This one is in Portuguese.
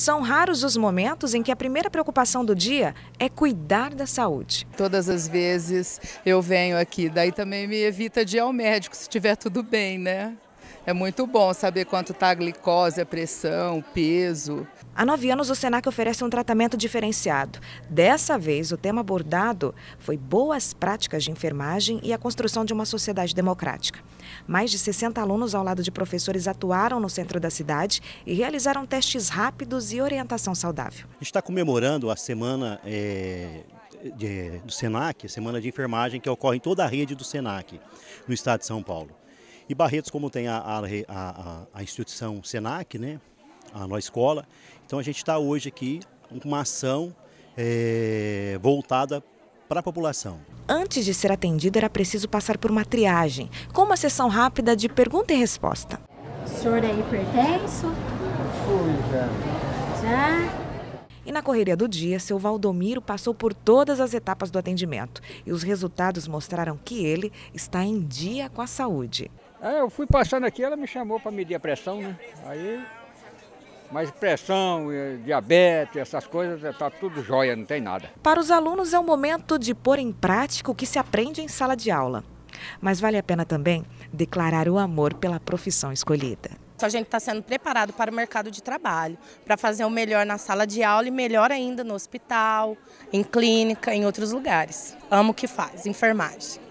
São raros os momentos em que a primeira preocupação do dia é cuidar da saúde. Todas as vezes eu venho aqui, daí também me evita de ir ao médico se estiver tudo bem, né? É muito bom saber quanto está a glicose, a pressão, o peso. Há nove anos, o SENAC oferece um tratamento diferenciado. Dessa vez, o tema abordado foi boas práticas de enfermagem e a construção de uma sociedade democrática. Mais de 60 alunos, ao lado de professores, atuaram no centro da cidade e realizaram testes rápidos e orientação saudável. Está comemorando a semana é, de, do SENAC, a semana de enfermagem que ocorre em toda a rede do SENAC no estado de São Paulo. E Barretos, como tem a, a, a, a instituição SENAC, né? a nossa escola, então a gente está hoje aqui com uma ação é, voltada para a população. Antes de ser atendido, era preciso passar por uma triagem, com uma sessão rápida de pergunta e resposta. O senhor é hipertenso? Fui, é. já. Já? E na correria do dia, seu Valdomiro passou por todas as etapas do atendimento e os resultados mostraram que ele está em dia com a saúde. É, eu fui passando aqui, ela me chamou para medir a pressão, né? Aí, mas pressão, eh, diabetes, essas coisas, está eh, tudo jóia, não tem nada. Para os alunos é o momento de pôr em prática o que se aprende em sala de aula. Mas vale a pena também declarar o amor pela profissão escolhida a gente está sendo preparado para o mercado de trabalho, para fazer o melhor na sala de aula e melhor ainda no hospital, em clínica, em outros lugares. Amo o que faz, enfermagem.